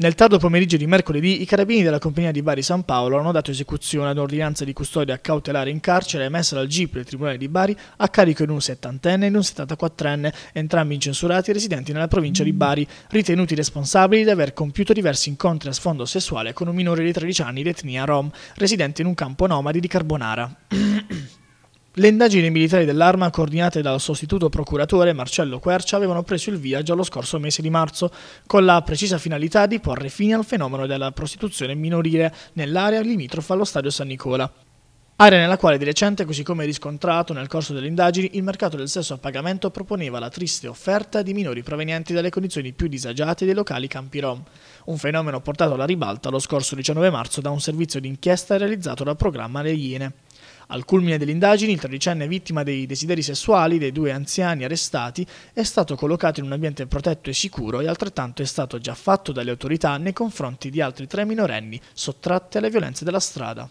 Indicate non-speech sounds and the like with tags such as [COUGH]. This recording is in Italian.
Nel tardo pomeriggio di mercoledì, i carabini della compagnia di Bari San Paolo hanno dato esecuzione ad un'ordinanza di custodia cautelare in carcere emessa dal GIP del Tribunale di Bari a carico di un settantenne e di un 74enne, entrambi incensurati residenti nella provincia di Bari, ritenuti responsabili di aver compiuto diversi incontri a sfondo sessuale con un minore di 13 anni di etnia rom, residente in un campo nomadi di Carbonara. [CLEARS THROAT] Le indagini militari dell'arma, coordinate dal sostituto procuratore Marcello Quercia, avevano preso il via già lo scorso mese di marzo, con la precisa finalità di porre fine al fenomeno della prostituzione minorile nell'area limitrofa allo stadio San Nicola. Area nella quale di recente, così come riscontrato nel corso delle indagini, il mercato del sesso a pagamento proponeva la triste offerta di minori provenienti dalle condizioni più disagiate dei locali campi rom, un fenomeno portato alla ribalta lo scorso 19 marzo da un servizio d'inchiesta realizzato dal programma Le Iene. Al culmine delle indagini, il tredicenne vittima dei desideri sessuali dei due anziani arrestati è stato collocato in un ambiente protetto e sicuro e altrettanto è stato già fatto dalle autorità nei confronti di altri tre minorenni sottratti alle violenze della strada.